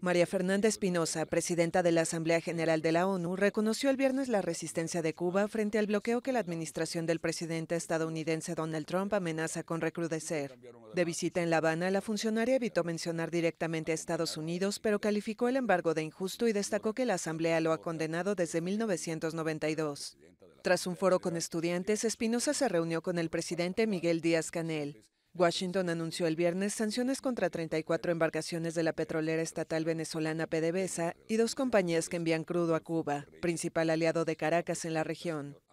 María Fernanda Espinosa, presidenta de la Asamblea General de la ONU, reconoció el viernes la resistencia de Cuba frente al bloqueo que la administración del presidente estadounidense Donald Trump amenaza con recrudecer. De visita en La Habana, la funcionaria evitó mencionar directamente a Estados Unidos, pero calificó el embargo de injusto y destacó que la Asamblea lo ha condenado desde 1992. Tras un foro con estudiantes, Espinosa se reunió con el presidente Miguel Díaz Canel. Washington anunció el viernes sanciones contra 34 embarcaciones de la petrolera estatal venezolana PDVSA y dos compañías que envían crudo a Cuba, principal aliado de Caracas en la región.